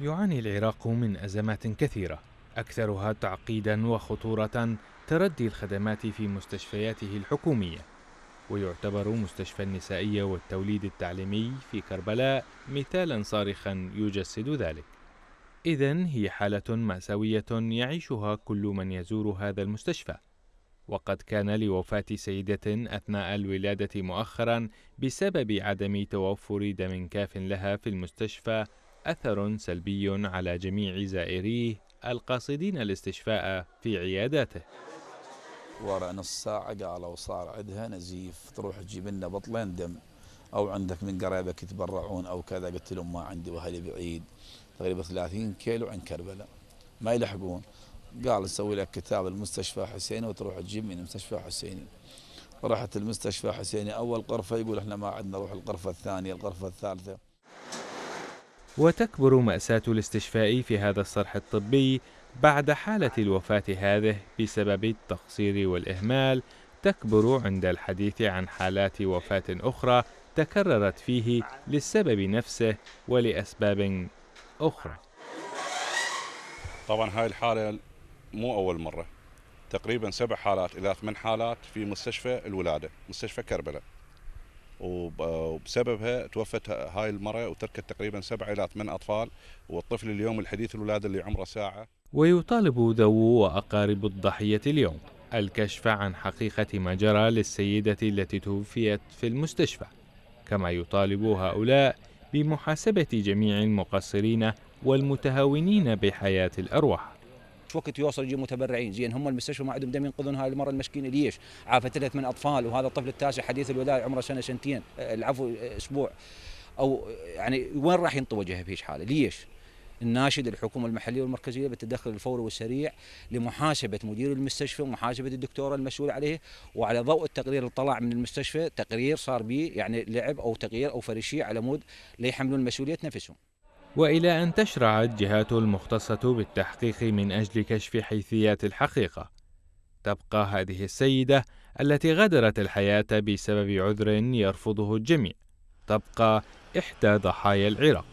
يعاني العراق من أزمات كثيرة أكثرها تعقيدا وخطورة تردي الخدمات في مستشفياته الحكومية ويعتبر مستشفى النسائية والتوليد التعليمي في كربلاء مثالا صارخا يجسد ذلك إذا هي حالة مأساوية يعيشها كل من يزور هذا المستشفى وقد كان لوفاة سيدة أثناء الولادة مؤخرا بسبب عدم توفر دم كاف لها في المستشفى أثر سلبي على جميع زائريه القاصدين الاستشفاء في عياداته ورا نص ساعة قالوا صار عندها نزيف تروح تجيب لنا بطلين دم أو عندك من قرابك يتبرعون أو كذا قلت لهم ما عندي وأهلي بعيد تقريبا 30 كيلو عن كربلاء ما يلحقون قال نسوي لك كتاب المستشفى حسيني وتروح تجيب من المستشفى حسيني رحت المستشفى حسيني أول غرفة يقول احنا ما عندنا روح الغرفة الثانية الغرفة الثالثة وتكبر مأساة الاستشفاء في هذا الصرح الطبي بعد حالة الوفاة هذه بسبب التقصير والإهمال تكبر عند الحديث عن حالات وفاة أخرى تكررت فيه للسبب نفسه ولأسباب أخرى طبعا هاي الحالة مو أول مرة تقريبا سبع حالات إلى ثمان حالات في مستشفى الولادة مستشفى كربلاء وبسببها توفت هاي المرأة وتركت تقريبا سبع إلى ثمان أطفال والطفل اليوم الحديث الولادة اللي عمره ساعة ويطالب ذوو وأقارب الضحية اليوم الكشف عن حقيقة ما جرى للسيدة التي توفيت في المستشفى كما يطالب هؤلاء بمحاسبة جميع المقصرين والمتهاونين بحياة الأرواح وقت يوصل يجي متبرعين زين هم المستشفى ما عندهم دم ينقذون هاي المره المسكينه ليش؟ عافت ثلاث من اطفال وهذا الطفل التاسع حديث الولاده عمره سنه سنتين آه، العفو آه، اسبوع او آه، يعني وين راح ينطوي وجهه في حاله؟ ليش؟ ناشد الحكومة المحلية والمركزية بالتدخل الفوري والسريع لمحاسبة مدير المستشفى ومحاسبة الدكتورة المسؤولة عليه وعلى ضوء التقرير اللي طلع من المستشفى تقرير صار به يعني لعب أو تغيير أو فريشية على مود لا يحملون مسؤولية نفسهم والى ان تشرع الجهات المختصه بالتحقيق من اجل كشف حيثيات الحقيقه تبقى هذه السيده التي غادرت الحياه بسبب عذر يرفضه الجميع تبقى احدى ضحايا العراق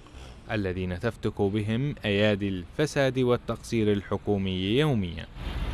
الذين تفتك بهم ايادي الفساد والتقصير الحكومي يوميا